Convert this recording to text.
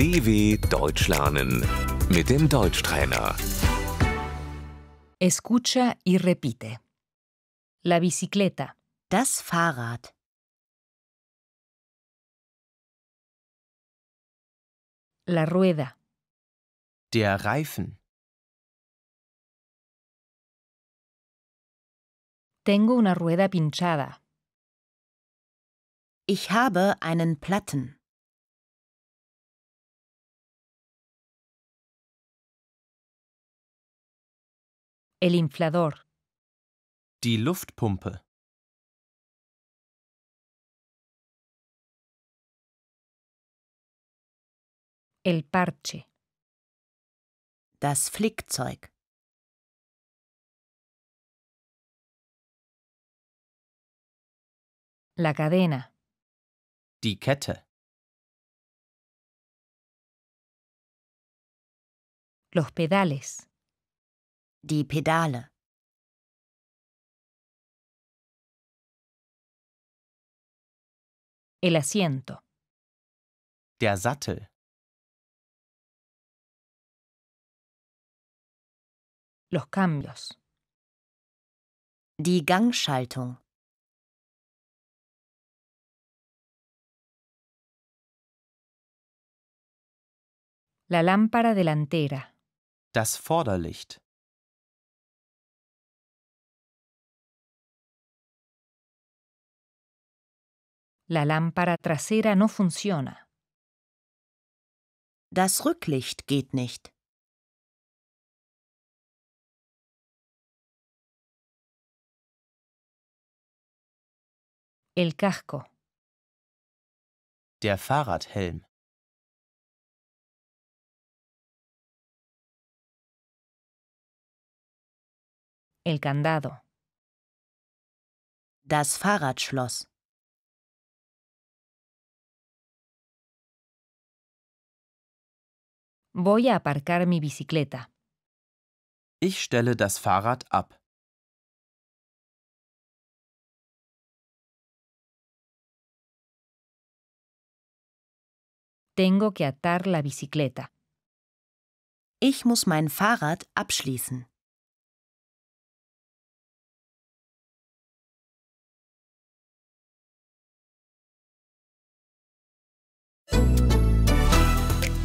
DW Deutsch lernen mit dem Deutschtrainer. Escucha y repite. La bicicleta. Das Fahrrad. La rueda. Der Reifen. Tengo una rueda pinchada. Ich habe einen Platten. El inflador. Die Luftpumpe. El parche. Das Flickzeug. La cadena. Die Kette. Los pedales. Die Pedale. El asiento. Der Sattel. Los cambios. Die Gangschaltung. La lámpara delantera. Das Vorderlicht. La lámpara trasera no funciona. Das Rücklicht geht nicht. El casco. Der Fahrradhelm. El candado. Das Fahrradschloss. Voy a aparcar mi bicicleta. Ich stelle das Fahrrad ab. Tengo que atar la bicicleta. Ich muss mein Fahrrad abschließen.